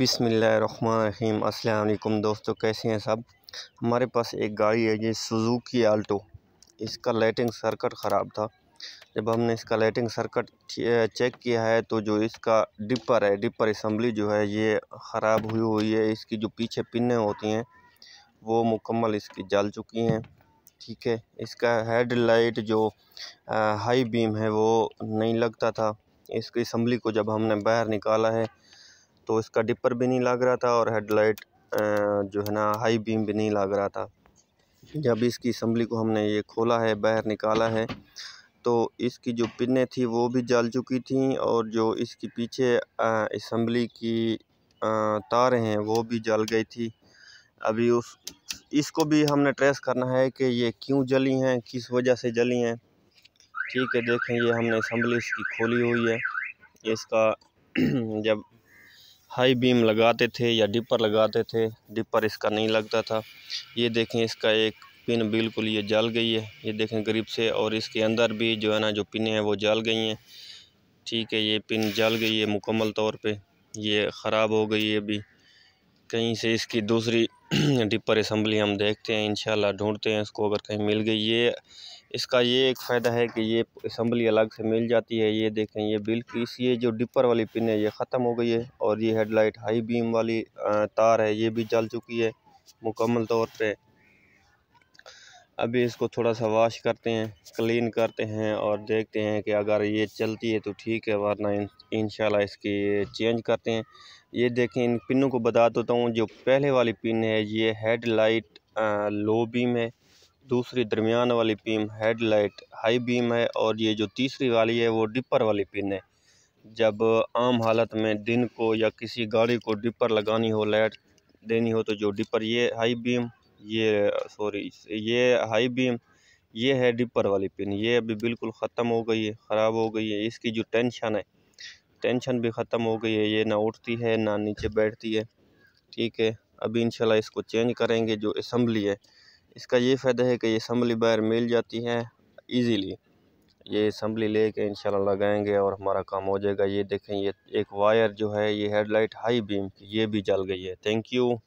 बिसमीम् अल्लाम दोस्तों कैसे हैं सब हमारे पास एक गाड़ी है ये सुजुकी आल्टो इसका लाइटिंग सर्कट ख़राब था जब हमने इसका लाइटिंग सर्कट चेक किया है तो जो इसका डिपर है डिपर इसम्बली जो है ये ख़राब हुई हुई है इसकी जो पीछे पिन्ने होती हैं वो मुकम्मल इसकी जल चुकी हैं ठीक है इसका हेड लाइट जो हाई बीम है वो नहीं लगता था इसकी इसम्बली को जब हमने बाहर निकाला है तो इसका डिपर भी नहीं लग रहा था और हेडलाइट जो है ना हाई बीम भी नहीं लग रहा था जब इसकी असम्बली को हमने ये खोला है बाहर निकाला है तो इसकी जो पिनें थी वो भी जल चुकी थी और जो इसकी पीछे इसम्बली की तारें हैं वो भी जल गई थी अभी उस इसको भी हमने ट्रेस करना है कि ये क्यों जली हैं किस वजह से जली हैं ठीक है देखें ये हमने असम्बली इसकी खोली हुई है इसका जब हाई बीम लगाते थे या डिपर लगाते थे डिपर इसका नहीं लगता था ये देखें इसका एक पिन बिल्कुल ये जल गई है ये देखें गरीब से और इसके अंदर भी जो है ना जो पिनें हैं वो जल गई हैं ठीक है ये पिन जल गई है मुकम्मल तौर पे ये ख़राब हो गई है अभी कहीं से इसकी दूसरी डिपर इसम्बली हम देखते हैं इंशाल्लाह ढूंढते हैं इसको अगर कहीं मिल गई ये इसका ये एक फ़ायदा है कि ये इसम्बली अलग से मिल जाती है ये देखें ये बिल्कुल ये जो डिपर वाली पिन है ये ख़त्म हो गई है और ये हेडलाइट हाई बीम वाली तार है ये भी जल चुकी है मुकम्मल तौर पर अभी इसको थोड़ा सा वाश करते हैं क्लीन करते हैं और देखते हैं कि अगर ये चलती है तो ठीक है वरना इन इसकी चेंज करते हैं ये देखें इन पिनों को बता तो देता हूँ जो पहले वाली पिन है ये हेड लाइट लो बीम है दूसरी दरमियान वाली pin head light high beam है और ये जो तीसरी वाली है वो डिपर वाली पिन है जब आम हालत में दिन को या किसी गाड़ी को डिपर लगानी हो लाइट देनी हो तो जो डिपर ये हाई बीम ये सॉरी ये हाई बीम ये है डिपर वाली पिन ये अभी बिल्कुल ख़त्म हो गई है ख़राब हो गई है इसकी जो टेंशन है टेंशन भी ख़त्म हो गई है ये ना उठती है ना नीचे बैठती है ठीक है अभी इंशाल्लाह इसको चेंज करेंगे जो इसम्बली है इसका ये फ़ायदा है कि ये इसम्बली बाहर मिल जाती है ईजीली ये इसम्बली ले कर इन लगाएँगे और हमारा काम हो जाएगा ये देखें ये एक वायर जो है ये हेडलाइट हाई बीम की ये भी जल गई है थैंक यू